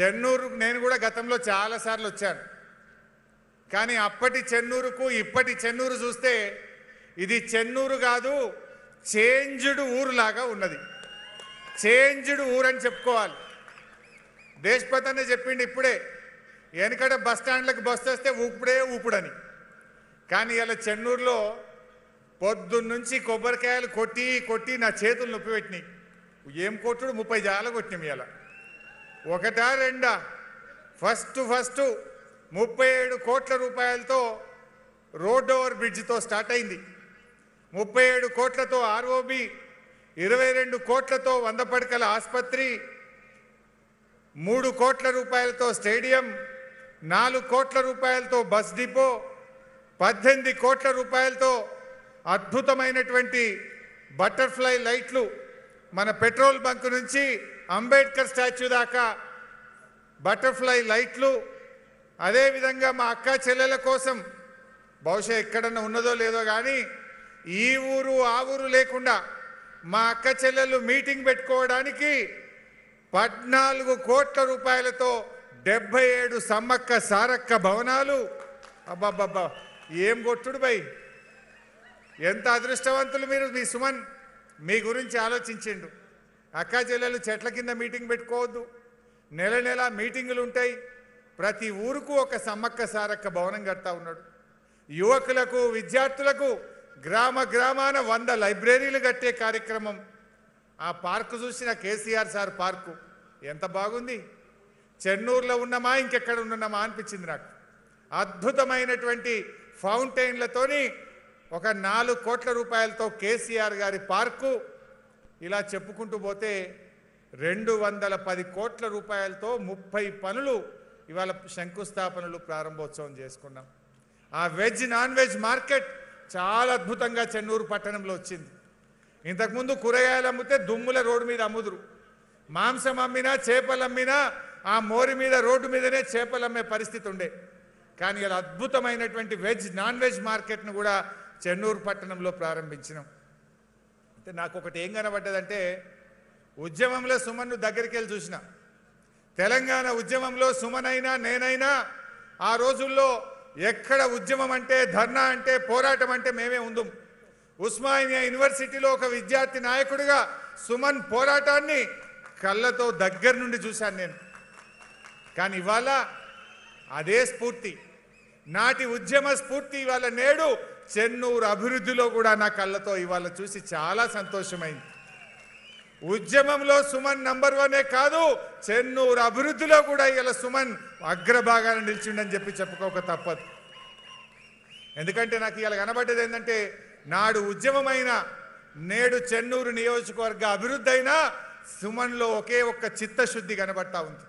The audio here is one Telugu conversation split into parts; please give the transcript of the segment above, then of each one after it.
చెన్నూరుకు నేను కూడా గతంలో చాలాసార్లు వచ్చాను కానీ అప్పటి చెన్నూరుకు ఇప్పటి చెన్నూరు చూస్తే ఇది చెన్నూరు కాదు చేంజ్డ్ ఊరులాగా ఉన్నది చేంజ్డ్ ఊరు అని చెప్పుకోవాలి దేశపతి అనే చెప్పిండి ఇప్పుడే వెనకట బస్టాండ్లకు బస్సు వస్తే ఊపుడే ఊపుడని కానీ ఇలా చెన్నూరులో పొద్దున్నుంచి కొబ్బరికాయలు కొట్టి కొట్టి నా చేతులు నొప్పి పెట్టినాయి ఏం కొట్టుడు ముప్పై జాల కొట్టినాం ఇలా ఒకటా రెండా ఫస్ట్ ఫస్ట్ ముప్పై ఏడు కోట్ల రూపాయలతో రోడ్ ఓవర్ బ్రిడ్జ్తో స్టార్ట్ అయింది ముప్పై ఏడు కోట్లతో ఆర్ఓబి ఇరవై రెండు కోట్లతో వంద పడకల ఆసుపత్రి మూడు కోట్ల రూపాయలతో స్టేడియం నాలుగు కోట్ల రూపాయలతో బస్ డిపో పద్దెనిమిది కోట్ల రూపాయలతో అద్భుతమైనటువంటి బటర్ఫ్లై లైట్లు మన పెట్రోల్ బంక్ నుంచి అంబేద్కర్ స్టాచ్యూ దాకా బటర్ఫ్లై లైట్లు అదేవిధంగా మా అక్క చెల్లెల కోసం బహుశా ఎక్కడన్నా ఉన్నదో లేదో కానీ ఈ ఊరు ఆ ఊరు లేకుండా మా అక్క చెల్లెలు మీటింగ్ పెట్టుకోవడానికి పద్నాలుగు కోట్ల రూపాయలతో డెబ్బై ఏడు సమ్మక్క సారక్క భవనాలు అబ్బాబ్బాబ్బా ఏం కొట్టుడు బై ఎంత అదృష్టవంతులు మీరు మీ సుమన్ మీ గురించి ఆలోచించిండు అక్కా చెల్లెలు చెట్ల కింద మీటింగ్ పెట్టుకోవద్దు నెల నెల మీటింగులు ఉంటాయి ప్రతి ఊరుకు ఒక సమ్మక్క సారక్క భవనం కడతా ఉన్నాడు యువకులకు విద్యార్థులకు గ్రామ గ్రామాన వంద లైబ్రరీలు కట్టే కార్యక్రమం ఆ పార్కు చూసిన కేసీఆర్ సార్ పార్కు ఎంత బాగుంది చెన్నూరులో ఉన్నామా ఇంకెక్కడ ఉన్నామా అనిపించింది నాకు అద్భుతమైనటువంటి ఫౌంటైన్లతోని ఒక నాలుగు కోట్ల రూపాయలతో కేసీఆర్ గారి పార్కు ఇలా చెప్పుకుంటూ పోతే రెండు వందల పది కోట్ల రూపాయలతో ముప్పై పనులు ఇవాళ శంకుస్థాపనలు ప్రారంభోత్సవం చేసుకున్నాం ఆ వెజ్ నాన్ వెజ్ మార్కెట్ చాలా అద్భుతంగా చెన్నూరు పట్టణంలో వచ్చింది ఇంతకుముందు కూరగాయలు అమ్మితే దుమ్ముల రోడ్డు మీద అమ్ముదురు మాంసం అమ్మినా చేపలు అమ్మినా ఆ మోరి మీద రోడ్డు మీదనే చేపలు అమ్మే పరిస్థితి ఉండే కానీ ఇలా అద్భుతమైనటువంటి వెజ్ నాన్ వెజ్ మార్కెట్ను కూడా చెన్నూరు పట్టణంలో ప్రారంభించినాం అయితే నాకు ఒకటి ఏం కనబడ్డదంటే ఉద్యమంలో సుమన్ను దగ్గరికి వెళ్ళి చూసిన తెలంగాణ ఉద్యమంలో సుమనైనా నేనైనా ఆ రోజుల్లో ఎక్కడ ఉద్యమం అంటే ధర్నా అంటే పోరాటం అంటే మేమే ఉందాం ఉస్మానియా యూనివర్సిటీలో ఒక విద్యార్థి నాయకుడిగా సుమన్ పోరాటాన్ని కళ్ళతో దగ్గర నుండి చూశాను నేను కానీ ఇవాళ అదే స్ఫూర్తి నాటి ఉద్యమ స్ఫూర్తి ఇవాళ నేడు చెన్నూరు అభివృద్ధిలో కూడా నా కళ్ళతో ఇవాళ చూసి చాలా సంతోషమైంది ఉద్యమంలో సుమన్ నంబర్ వనే కాదు చెన్నూరు అభివృద్ధిలో కూడా ఇలా సుమన్ అగ్రభాగాన్ని నిలిచిండని చెప్పి చెప్పుకోక తప్పదు ఎందుకంటే నాకు ఇలా కనబడ్డది ఏంటంటే నాడు ఉద్యమమైన నేడు చెన్నూరు నియోజకవర్గ అభివృద్ధి అయినా సుమన్లో ఒకే ఒక్క చిత్తశుద్ధి కనబడతా ఉంది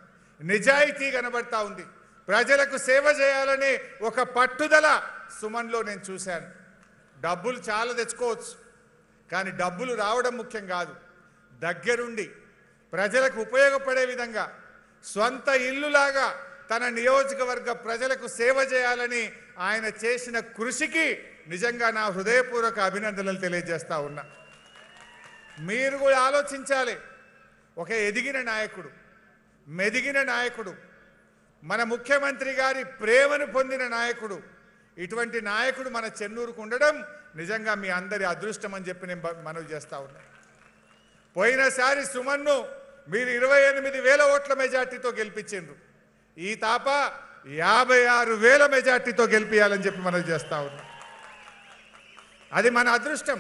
నిజాయితీ కనబడతా ఉంది ప్రజలకు సేవ చేయాలనే ఒక పట్టుదల సుమన్లో నేను చూశాను డబ్బులు చాలా తెచ్చుకోవచ్చు కానీ డబ్బులు రావడం ముఖ్యం కాదు దగ్గరుండి ప్రజలకు ఉపయోగపడే విధంగా సొంత ఇల్లులాగా తన నియోజకవర్గ ప్రజలకు సేవ చేయాలని ఆయన చేసిన కృషికి నిజంగా నా హృదయపూర్వక అభినందనలు తెలియజేస్తా ఉన్నా మీరు కూడా ఆలోచించాలి ఒక ఎదిగిన నాయకుడు మెదిగిన నాయకుడు మన ముఖ్యమంత్రి గారి ప్రేమను పొందిన నాయకుడు ఇటువంటి నాయకుడు మన చెన్నూరుకు ఉండడం నిజంగా మీ అందరి అదృష్టం అని చెప్పి నేను మనవి చేస్తా ఉన్నా పోయినసారి సుమన్ను మీరు ఇరవై ఎనిమిది వేల ఓట్ల మెజార్టీతో గెలిపించిండ్రు ఈ తాప యాభై ఆరు వేల మెజార్టీతో గెలిపించాలని చెప్పి మనవి చేస్తా ఉన్నాం అది మన అదృష్టం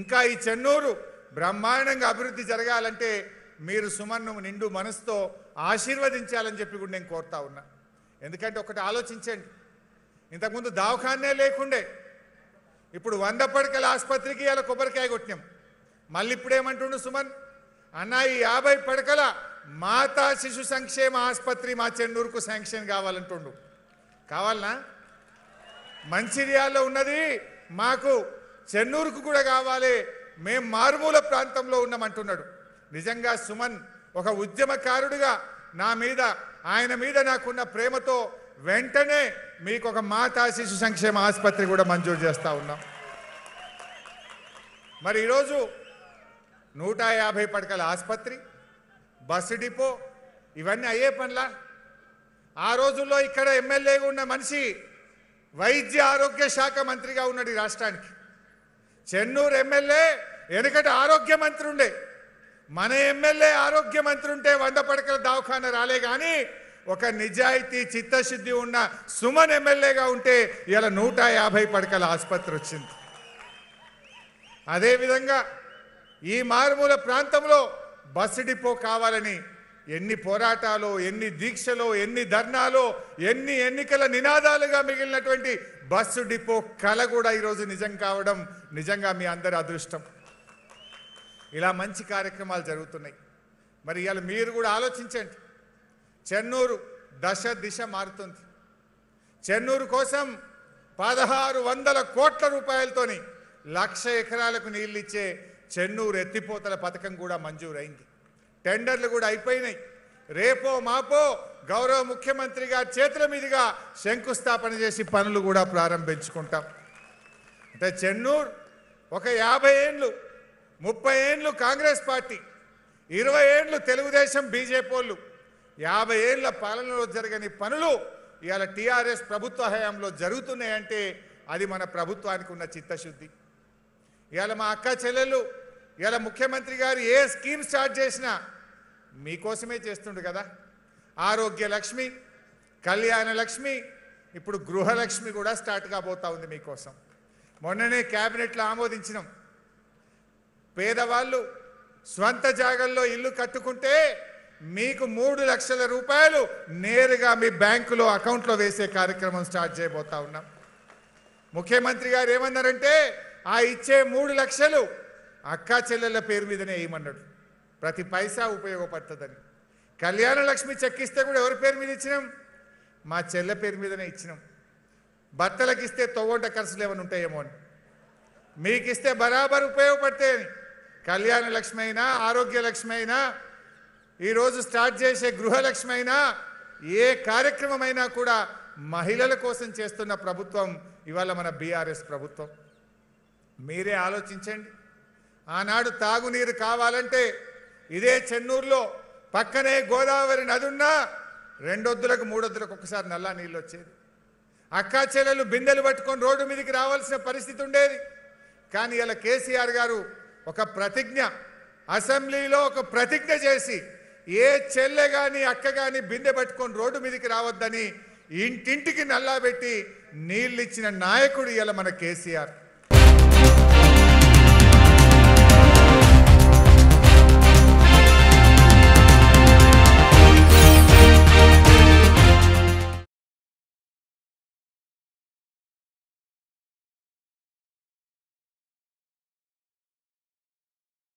ఇంకా ఈ చెన్నూరు బ్రహ్మాండంగా అభివృద్ధి జరగాలంటే మీరు సుమన్ను నిండు మనసుతో ఆశీర్వదించాలని చెప్పి కూడా నేను కోరుతా ఉన్నా ఎందుకంటే ఒకటి ఆలోచించండి ఇంతకుముందు దావఖానే లేకుండే ఇప్పుడు వంద పడకల ఆసుపత్రికి ఇలా కొబ్బరికాయ కొట్టినాం మళ్ళీ ఇప్పుడేమంటుండు సుమన్ అన్న ఈ యాభై పడకల మాతా శిశు సంక్షేమ ఆసుపత్రి మా చెన్నూరుకు శాంక్షన్ కావాలంటుండు కావాలనా మంచిర్యాల్లో ఉన్నది మాకు చెన్నూరుకు కూడా కావాలి మేం మారుమూల ప్రాంతంలో ఉన్నామంటున్నాడు నిజంగా సుమన్ ఒక ఉద్యమకారుడిగా నా మీద ఆయన మీద నాకున్న ప్రేమతో వెంటనే మీకు ఒక మాతా శిశు సంక్షేమ ఆసుపత్రి కూడా మంజూరు చేస్తూ ఉన్నాం మరి ఈరోజు నూట యాభై పడకల ఆసుపత్రి బస్సు డిపో ఇవన్నీ అయ్యే పనులా ఆ రోజుల్లో ఇక్కడ ఎమ్మెల్యేగా ఉన్న మనిషి వైద్య ఆరోగ్య శాఖ మంత్రిగా ఉన్నాడు ఈ రాష్ట్రానికి చెన్నూరు ఎమ్మెల్యే వెనుకట ఆరోగ్య మంత్రి ఉండే మన ఎమ్మెల్యే ఆరోగ్య మంత్రి ఉంటే వంద పడకల దవాఖాన రాలే కానీ ఒక నిజాయితీ చిత్తశుద్ధి ఉన్న సుమన్ ఎమ్మెల్యేగా ఉంటే ఇలా నూట యాభై పడకల ఆసుపత్రి వచ్చింది అదేవిధంగా ఈ మారుమూల ప్రాంతంలో బస్సు డిపో కావాలని ఎన్ని పోరాటాలు ఎన్ని దీక్షలు ఎన్ని ధర్నాలు ఎన్ని ఎన్నికల నినాదాలుగా మిగిలినటువంటి బస్సు డిపో కళ కూడా ఈరోజు నిజం కావడం నిజంగా మీ అందరి అదృష్టం ఇలా మంచి కార్యక్రమాలు జరుగుతున్నాయి మరి ఇవాళ మీరు కూడా ఆలోచించండి చెన్నూరు దశ దిశ మారుతుంది చెన్నూరు కోసం పదహారు వందల కోట్ల రూపాయలతోని లక్ష ఎకరాలకు నీళ్ళు ఇచ్చే చెన్నూరు ఎత్తిపోతల పథకం కూడా మంజూరైంది టెండర్లు కూడా అయిపోయినాయి రేపో మాపో గౌరవ ముఖ్యమంత్రిగా చేతుల మీదుగా శంకుస్థాపన చేసి పనులు కూడా ప్రారంభించుకుంటాం అంటే చెన్నూరు ఒక యాభై ఏండ్లు ముప్పై ఏండ్లు కాంగ్రెస్ పార్టీ ఇరవై ఏండ్లు తెలుగుదేశం బీజేపీ వాళ్ళు యాభై ఏళ్ల పాలనలో జరగని పనులు ఇవాళ టీఆర్ఎస్ ప్రభుత్వ హయాంలో జరుగుతున్నాయంటే అది మన ప్రభుత్వానికి ఉన్న చిత్తశుద్ధి ఇవాళ మా అక్క చెల్లెలు ఇవాళ ముఖ్యమంత్రి గారు ఏ స్కీమ్ స్టార్ట్ చేసినా మీకోసమే చేస్తుండు కదా ఆరోగ్య లక్ష్మి కళ్యాణ లక్ష్మి ఇప్పుడు గృహలక్ష్మి కూడా స్టార్ట్ కాబోతా ఉంది మీకోసం మొన్ననే క్యాబినెట్లో ఆమోదించినాం పేదవాళ్ళు స్వంత జాగల్లో ఇల్లు కట్టుకుంటే మీకు మూడు లక్షల రూపాయలు నేరుగా మీ బ్యాంకులో అకౌంట్లో వేసే కార్యక్రమం స్టార్ట్ చేయబోతా ఉన్నాం ముఖ్యమంత్రి గారు ఏమన్నారంటే ఆ ఇచ్చే మూడు లక్షలు అక్కా చెల్లెల పేరు మీదనే వేయమన్నాడు ప్రతి పైసా ఉపయోగపడుతుందని కళ్యాణ లక్ష్మి చెక్ ఇస్తే కూడా ఎవరి పేరు మీద ఇచ్చినాం మా చెల్లె పేరు మీదనే ఇచ్చినాం భర్తలకు ఇస్తే తొవ్వంట ఖర్చులు ఏమైనా ఉంటాయేమో అని మీకు ఇస్తే బరాబర్ ఉపయోగపడతాయని కళ్యాణ లక్ష్మి అయినా ఆరోగ్య లక్ష్మి అయినా ఈరోజు స్టార్ట్ చేసే గృహలక్ష్మి అయినా ఏ కార్యక్రమమైనా కూడా మహిళల కోసం చేస్తున్న ప్రభుత్వం ఇవాళ మన బీఆర్ఎస్ ప్రభుత్వం మీరే ఆలోచించండి ఆనాడు తాగునీరు కావాలంటే ఇదే చెన్నూరులో పక్కనే గోదావరి నది ఉన్నా రెండొద్దులకు మూడొద్దులకు ఒకసారి నల్లా నీళ్ళు వచ్చేది అక్కా చెల్లెలు బిందెలు పట్టుకొని రోడ్డు మీదకి రావాల్సిన పరిస్థితి ఉండేది కానీ ఇలా కేసీఆర్ గారు ఒక ప్రతిజ్ఞ అసెంబ్లీలో ఒక ప్రతిజ్ఞ చేసి ఏ చెల్లె కానీ అక్క కానీ బిందె పట్టుకొని రోడ్డు మీదకి రావద్దని ఇంటింటికి నల్లాబెట్టి నీళ్ళిచ్చిన నాయకుడు ఇవాళ మన కేసీఆర్